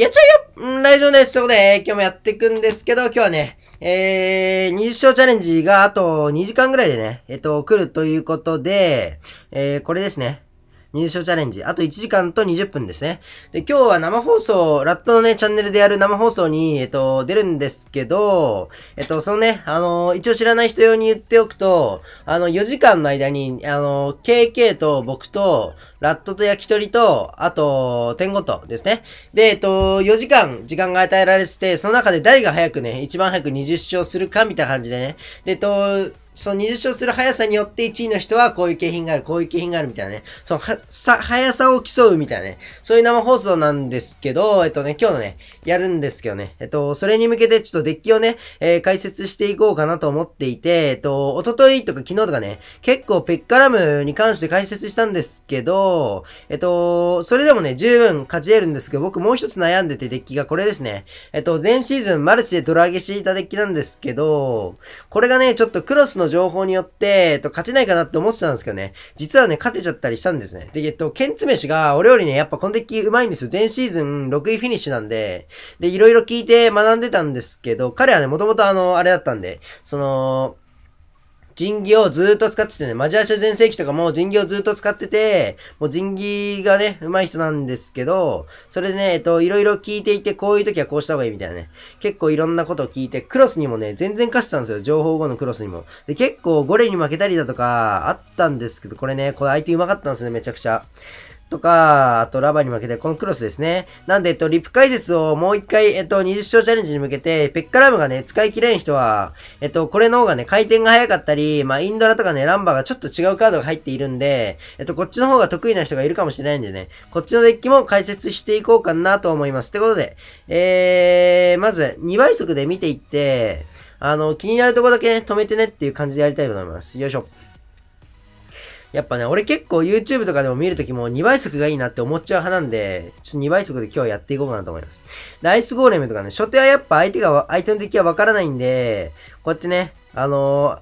やっちゃうよラジオです。ということで、今日もやっていくんですけど、今日はね、えー、20勝チャレンジがあと2時間ぐらいでね、えっと、来るということで、えー、これですね。入賞チャレンジ。あと1時間と20分ですね。で、今日は生放送、ラットのね、チャンネルでやる生放送に、えっと、出るんですけど、えっと、そのね、あの、一応知らない人用に言っておくと、あの、4時間の間に、あの、KK と僕と、ラットと焼き鳥と、あと、天ごとですね。で、えっと、4時間、時間が与えられてて、その中で誰が早くね、一番早く20勝するか、みたいな感じでね。で、えっと、その20勝する速さによって1位の人はこういう景品がある、こういう景品があるみたいなね。そのは、さ、速さを競うみたいなね。そういう生放送なんですけど、えっとね、今日のね、やるんですけどね。えっと、それに向けてちょっとデッキをね、えー、解説していこうかなと思っていて、えっと、おとといとか昨日とかね、結構ペッカラムに関して解説したんですけど、えっと、それでもね、十分勝ち得るんですけど、僕もう一つ悩んでてデッキがこれですね。えっと、前シーズンマルチでドラ上げしていたデッキなんですけど、これがね、ちょっとクロスの情報によって、えっと、勝てないかなって思ってたんですけどね、実はね、勝てちゃったりしたんですね。で、えっと、ケンツメシが、俺よりね、やっぱこのデッキ上手いんですよ。前シーズン6位フィニッシュなんで、で、いろいろ聞いて学んでたんですけど、彼はね、もともとあの、あれだったんで、その、人技をずっと使っててね、マジアシャ全盛期とかも人技をずっと使ってて、もう人技がね、上手い人なんですけど、それでね、えっと、いろいろ聞いていて、こういう時はこうした方がいいみたいなね。結構いろんなことを聞いて、クロスにもね、全然勝ってたんですよ。情報後のクロスにも。で、結構ゴレに負けたりだとか、あったんですけど、これね、これ相手上手かったんですね、めちゃくちゃ。とか、あとラバーに負けて、このクロスですね。なんで、えっと、リップ解説をもう一回、えっと、20勝チャレンジに向けて、ペッカラムがね、使い切れん人は、えっと、これの方がね、回転が早かったり、まあ、インドラとかね、ランバーがちょっと違うカードが入っているんで、えっと、こっちの方が得意な人がいるかもしれないんでね、こっちのデッキも解説していこうかなと思います。ってことで、えー、まず、2倍速で見ていって、あの、気になるとこだけ、ね、止めてねっていう感じでやりたいと思います。よいしょ。やっぱね、俺結構 YouTube とかでも見るときも2倍速がいいなって思っちゃう派なんで、ちょっと2倍速で今日やっていこうかなと思います。ライスゴーレムとかね、初手はやっぱ相手が、相手の敵はわからないんで、こうやってね、あの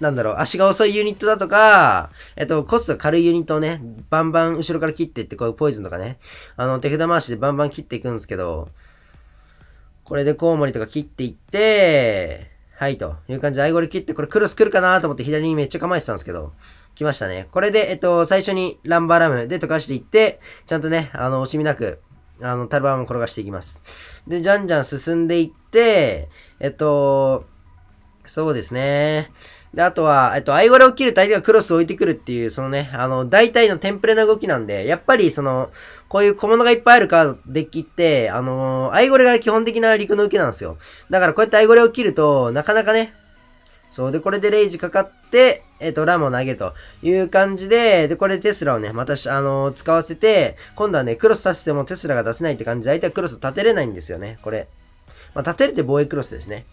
ー、なんだろう、足が遅いユニットだとか、えっと、コスト軽いユニットをね、バンバン後ろから切っていって、こういうポイズンとかね、あの、手札回しでバンバン切っていくんですけど、これでコウモリとか切っていって、はい、という感じで、アイゴリ切って、これクロス来るかなと思って左にめっちゃ構えてたんですけど、来ましたね。これで、えっと、最初にランバーラムで溶かしていって、ちゃんとね、あの、惜しみなく、あの、タルバーム転がしていきます。で、じゃんじゃん進んでいって、えっと、そうですね。で、あとは、えっと、アイゴラを切ると相手がクロスを置いてくるっていう、そのね、あの、大体のテンプレな動きなんで、やっぱり、その、こういう小物がいっぱいあるカード、デッキって、あのー、アイゴレが基本的な陸の受けなんですよ。だからこうやってアイゴレを切ると、なかなかね、そう。で、これでレイジかかって、えっ、ー、と、ランも投げという感じで、で、これテスラをね、また、あのー、使わせて、今度はね、クロスさせてもテスラが出せないって感じで、相手はクロス立てれないんですよね、これ。まあ、立てれて防衛クロスですね。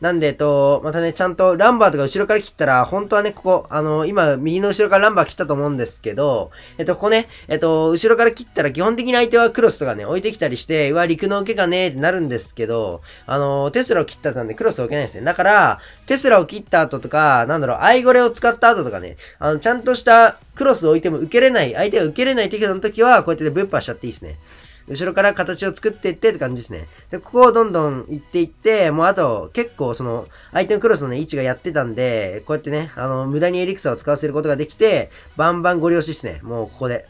なんで、えっと、またね、ちゃんとランバーとか後ろから切ったら、本当はね、ここ、あの、今、右の後ろからランバー切ったと思うんですけど、えっと、ここね、えっと、後ろから切ったら、基本的に相手はクロスとかね、置いてきたりして、うわ、陸の受けがね、ってなるんですけど、あの、テスラを切った後なんでクロスを置けないですね。だから、テスラを切った後とか、なんだろう、アイゴレを使った後とかね、あの、ちゃんとしたクロスを置いても受けれない、相手が受けれない適度の時は、こうやってブッパーしちゃっていいですね。後ろから形を作っていってって感じですね。で、ここをどんどん行っていって、もうあと結構その相手のクロスの、ね、位置がやってたんで、こうやってね、あの、無駄にエリクサを使わせることができて、バンバンゴリ押しですね。もうここで。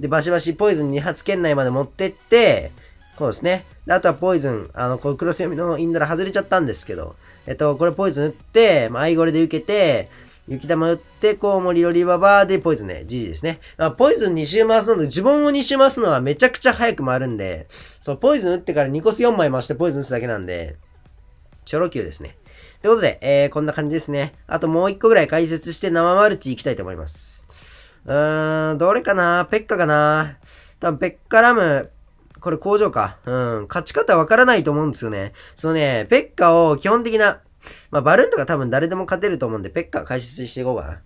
で、バシバシポイズン2発圏内まで持ってって、こうですね。で、あとはポイズン、あの、こうクロス読みのインドラ外れちゃったんですけど、えっと、これポイズン打って、まあ、アイゴレで受けて、雪玉打って、コウモリロりババーでポイズンね。じじですね。ポイズン2周回すので、呪文を2周回すのはめちゃくちゃ早く回るんで、そう、ポイズン打ってから2コス4枚回してポイズン打つだけなんで、チョロ Q ですね。ってことで、えー、こんな感じですね。あともう1個ぐらい解説して生マルチ行きたいと思います。うーん、どれかなペッカかな多分ペッカラム、これ工場か。うん、勝ち方わからないと思うんですよね。そのね、ペッカを基本的な、まあ、バルーンとか多分誰でも勝てると思うんで、ペッカ解説していこうかな。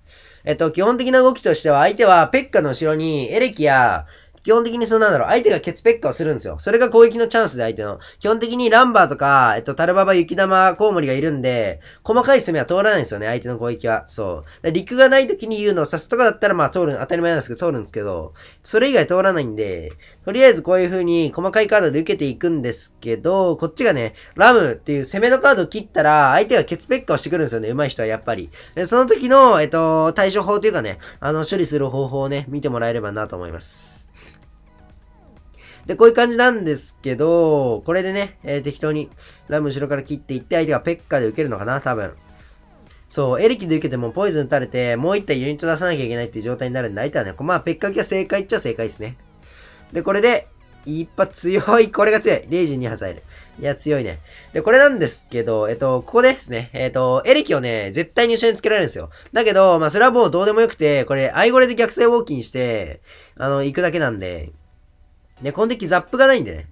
えっと、基本的な動きとしては、相手はペッカの後ろにエレキや、基本的にそのなんだろう、相手がケツペッカをするんですよ。それが攻撃のチャンスで相手の。基本的にランバーとか、えっと、タルババ、雪玉、コウモリがいるんで、細かい攻めは通らないんですよね、相手の攻撃は。そう。陸がない時に言うのを刺すとかだったら、まあ通る、当たり前なんですけど、通るんですけど、それ以外通らないんで、とりあえずこういう風に細かいカードで受けていくんですけど、こっちがね、ラムっていう攻めのカードを切ったら、相手がケツペッカをしてくるんですよね、上手い人はやっぱり。で、その時の、えっと、対処法というかね、あの、処理する方法をね、見てもらえればなと思います。で、こういう感じなんですけど、これでね、えー、適当にラム後ろから切っていって、相手がペッカで受けるのかな、多分。そう、エレキで受けてもポイズン打たれて、もう一体ユニット出さなきゃいけないっていう状態になるんで、相手はね、まあ、ペッカキは正解っちゃ正解ですね。で、これで、一発強い。これが強い。0時に挟える。いや、強いね。で、これなんですけど、えっと、ここでですね、えっと、エレキをね、絶対に後ろにつけられるんですよ。だけど、まあ、それはもうどうでもよくて、これ、アイゴレで逆性ウォーキンして、あの、行くだけなんで、ね、このデッキザップがないんでね。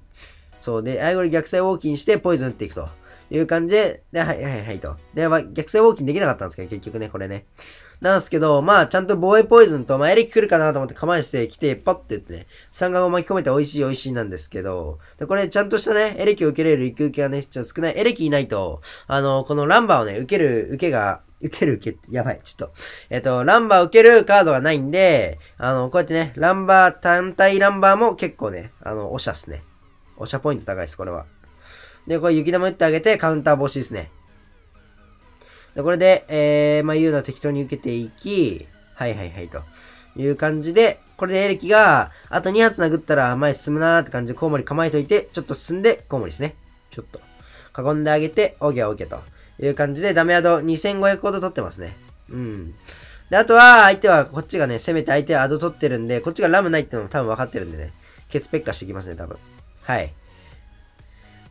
そうね、アイゴリ逆サイウォーキンしてポイズン打っていくと。いう感じで、はいはいはいと。で、まあ、逆性ウォーキンできなかったんですけど、結局ね、これね。なんですけど、まあ、ちゃんと防衛ポイズンと、まあ、エリック来るかなと思って構えして来て、パッてってね、三眼を巻き込めて美味しい美味しいなんですけど、で、これちゃんとしたね、エレキを受けれるく受けがね、ちょっと少ない。エレキいないと、あの、このランバーをね、受ける、受けが、受ける受けって、やばい、ちょっと。えっ、と、ランバー受けるカードがないんで、あの、こうやってね、ランバー、単体ランバーも結構ね、あの、おしゃっすね。おしゃポイント高いです、これは。で、これ雪玉打ってあげて、カウンター防止ですね。で、これで、えー、まあ、うのは適当に受けていき、はいはいはいと。いう感じで、これでエレキが、あと2発殴ったら前進むなーって感じでコウモリ構えといて、ちょっと進んで、コウモリですね。ちょっと。囲んであげて、オーケーオーケーと。いう感じで、ダメアド2500ほど取ってますね。うん。で、あとは、相手は、こっちがね、攻めて相手はアド取ってるんで、こっちがラムないってのも多分分かってるんでね。ケツペッカしてきますね、多分。はい。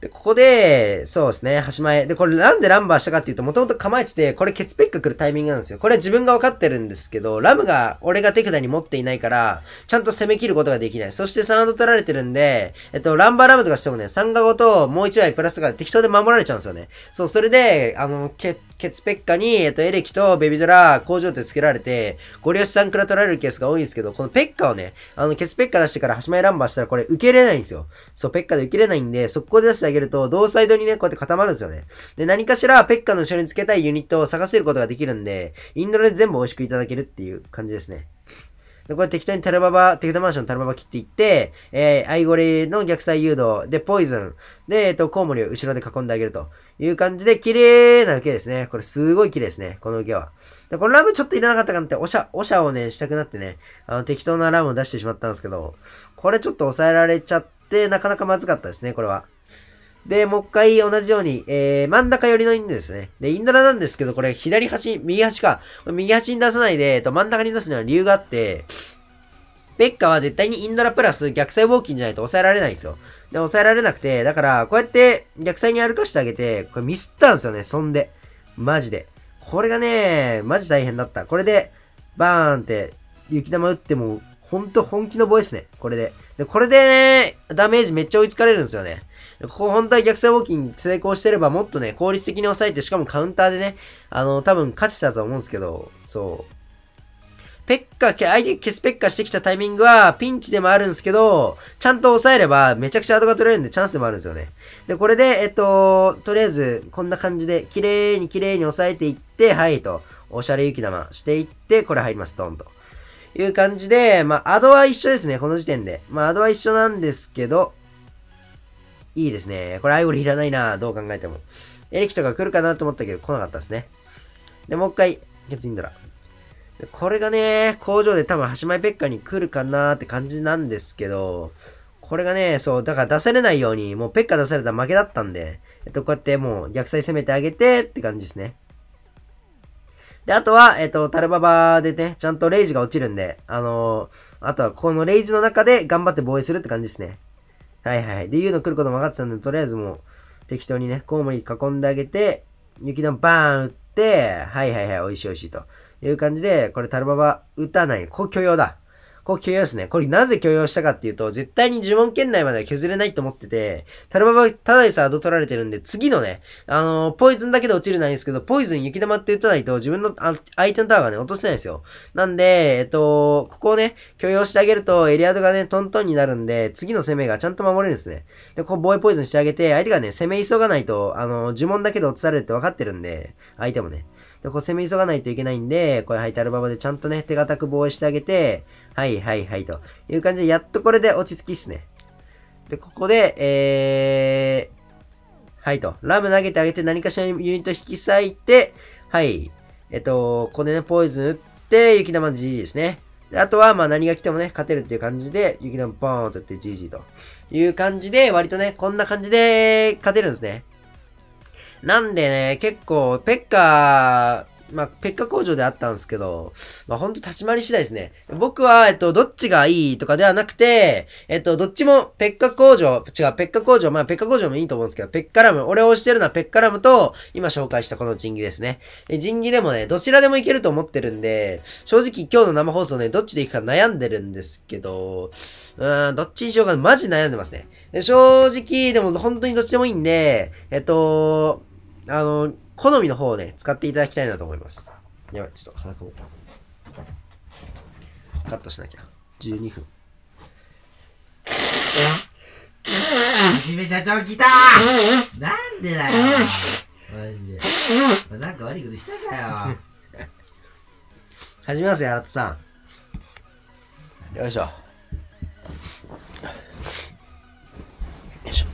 で、ここで、そうですね、端前。で、これなんでランバーしたかっていうと、もともと構えてて、これケツペック来るタイミングなんですよ。これ自分が分かってるんですけど、ラムが、俺が手札に持っていないから、ちゃんと攻め切ることができない。そしてサウンド取られてるんで、えっと、ランバーラムとかしてもね、3が5ともう1枚プラスが適当で守られちゃうんですよね。そう、それで、あの、ケ、ケツペッカに、えっと、エレキとベビドラ、工場って付けられて、ゴリ押しさんから取られるケースが多いんですけど、このペッカをね、あの、ケツペッカ出してから端前ランバーしたらこれ受けれないんですよ。そう、ペッカで受けれないんで、速攻で出したしてあげると、同サイドにね、こうやって固まるんですよね。で、何かしら、ペッカの後ろにつけたいユニットを探せることができるんで、インドで全部美味しくいただけるっていう感じですね。で、これ適当にタルババ、テクタマンションタルババ切っていって、えー、アイゴリの逆サイ誘導、で、ポイズン、で、えっ、ー、と、コウモリを後ろで囲んであげるという感じで、綺麗な受けですね。これすごい綺麗ですね。この受けは。で、このラムちょっといらなかったかなって、おしゃ、おしゃをね、したくなってね、あの、適当なラムを出してしまったんですけど、これちょっと抑えられちゃって、なかなかまずかったですね、これは。で、もう一回同じように、えー、真ん中寄りのインドですね。で、インドラなんですけど、これ左端、右端か。右端に出さないで、えっと、真ん中に出すには理由があって、ベッカは絶対にインドラプラス逆サイウォーキンじゃないと抑えられないんですよ。で、抑えられなくて、だから、こうやって逆サイに歩かしてあげて、これミスったんですよね、そんで。マジで。これがね、マジ大変だった。これで、バーンって、雪玉打ってもほんと本気のボイスね。これで。で、これでね、ダメージめっちゃ追いつかれるんですよね。ここ本当は逆サイウォーキン成功してればもっとね、効率的に抑えて、しかもカウンターでね、あの、多分勝てたと思うんですけど、そう。ペッカ、相手消すペッカしてきたタイミングはピンチでもあるんですけど、ちゃんと抑えればめちゃくちゃ後が取れるんでチャンスでもあるんですよね。で、これで、えっと、とりあえずこんな感じで綺麗に綺麗に抑えていって、はいと、おしゃれ雪玉していって、これ入ります、ドンと。いう感じで、まあ、アドは一緒ですね、この時点で。まあ、アドは一緒なんですけど、いいですね。これアイゴリいらないな、どう考えても。エレキとか来るかなと思ったけど、来なかったですね。で、もう一回、ケツインドラ。これがね、工場で多分、橋前ペッカに来るかなーって感じなんですけど、これがね、そう、だから出されないように、もうペッカ出されたら負けだったんで、えっと、こうやってもう逆サイ攻めてあげてって感じですね。で、あとは、えっ、ー、と、タルババでね、ちゃんとレイジが落ちるんで、あのー、あとはこのレイジの中で頑張って防衛するって感じですね。はいはい。で、言うの来ることも分かってたんで、とりあえずもう、適当にね、コウモリ囲んであげて、雪のバーン打って、はいはいはい、美味しい美味しいという感じで、これタルババ打たない。こう許容だ。こう許容ですね。これなぜ許容したかっていうと、絶対に呪文圏内までは削れないと思ってて、タルババ、ただでさアド取られてるんで、次のね、あのー、ポイズンだけで落ちるないんですけど、ポイズン雪玉って打たないと、自分の相手のタワーがね、落とせないんですよ。なんで、えっと、ここをね、許容してあげると、エリアドがね、トントンになるんで、次の攻めがちゃんと守れるんですね。で、こう、防衛ポイズンしてあげて、相手がね、攻め急がないと、あのー、呪文だけで落とされるって分かってるんで、相手もね。で、こう攻め急がないといけないんで、これったアルババでちゃんとね、手堅く防衛してあげて、はいはいはいという感じで、やっとこれで落ち着きっすね。で、ここで、えー、はいと、ラム投げてあげて何かしらユニット引き裂いて、はい、えっと、ここでね、ポイズン打って、雪玉 GG ですね。で、あとは、まあ何が来てもね、勝てるっていう感じで、雪玉ボーンと打って GG という感じで、割とね、こんな感じで勝てるんですね。なんでね、結構、ペッカー、まあ、ペッカ工場であったんですけど、まあ、ほんと立ち回り次第ですね。僕は、えっと、どっちがいいとかではなくて、えっと、どっちも、ペッカ工場、違う、ペッカ工場、まあ、ペッカ工場もいいと思うんですけど、ペッカラム、俺を押してるのはペッカラムと、今紹介したこの人気ですね。で気でもね、どちらでもいけると思ってるんで、正直今日の生放送ね、どっちでいくか悩んでるんですけど、うーん、どっちにしようかな、マジ悩んでますね。で正直、でも本当にどっちでもいいんで、えっと、あの、好みの方をね、使っていただきたいなと思います。やばい、ちょっと鼻かカットしなきゃ。12分。め社長来たなんでだよマジで。なんか悪いことしたかよ。始めますよ、荒津さん。よいしょ。よいしょ。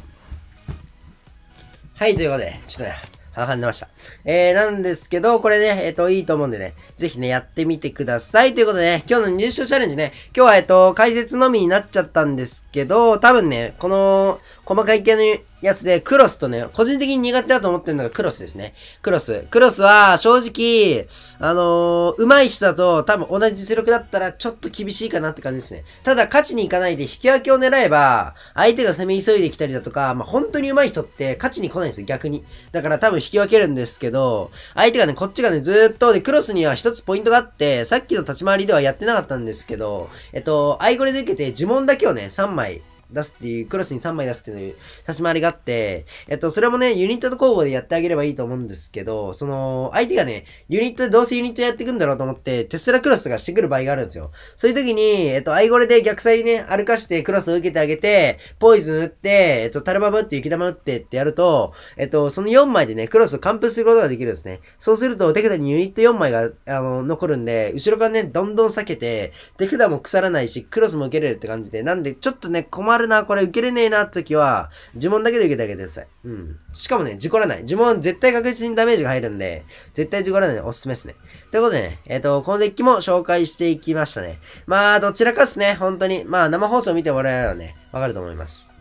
はい、ということで、ちょっとはんでました。えー、なんですけど、これね、えっ、ー、と、いいと思うんでね、ぜひね、やってみてください。ということでね、今日の入賞チャレンジね、今日はえっ、ー、と、解説のみになっちゃったんですけど、多分ね、この、細かい系のやつで、クロスとね、個人的に苦手だと思ってるのがクロスですね。クロス。クロスは、正直、あのー、上手い人だと、多分同じ実力だったら、ちょっと厳しいかなって感じですね。ただ、勝ちに行かないで引き分けを狙えば、相手が攻め急いできたりだとか、まあ、本当に上手い人って、勝ちに来ないんですよ、逆に。だから多分引き分けるんですけど、相手がね、こっちがね、ずっと、で、クロスには一つポイントがあって、さっきの立ち回りではやってなかったんですけど、えっと、アイゴレで受けて呪文だけをね、3枚出すっていう、クロスに3枚出すっていう立ち回りがあって、えっと、それもね、ユニットと交互でやってあげればいいと思うんですけど、その、相手がね、ユニットでどうせユニットやっていくんだろうと思って、テスラクロスとかしてくる場合があるんですよ。そういう時に、えっと、アイゴレで逆サイね、歩かしてクロスを受けてあげて、ポイズン打って、えっと、タルバブって雪玉打ってってやると、えっと、その4枚でね、クロスを完封することができるんですね。そうすると、手札にユニット4枚が、あの、残るんで、後ろからね、どんどん避けて、手札も腐らないし、クロスも受けれるって感じで、なんで、ちょっとね、困るるな、これ受けれねえなって時は、呪文だけで受けてあげてください。うん。しかもね、事故らない。呪文絶対確実にダメージが入るんで、絶対事故らないのでおすすめですね。ということでね、えっ、ー、と、このデッキも紹介していきましたね。まあ、どちらかっすね、本当に。まあ、生放送見てもらえればね、わかると思います。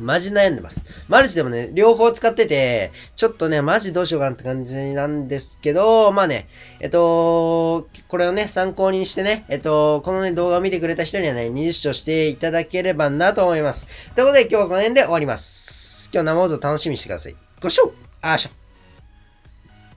マジ悩んでます。マルチでもね、両方使ってて、ちょっとね、マジどうしようかなって感じなんですけど、まあね、えっと、これをね、参考にしてね、えっと、このね、動画を見てくれた人にはね、20章していただければなと思います。ということで、今日はこの辺で終わります。今日生放送楽しみにしてください。ご視聴あーしょ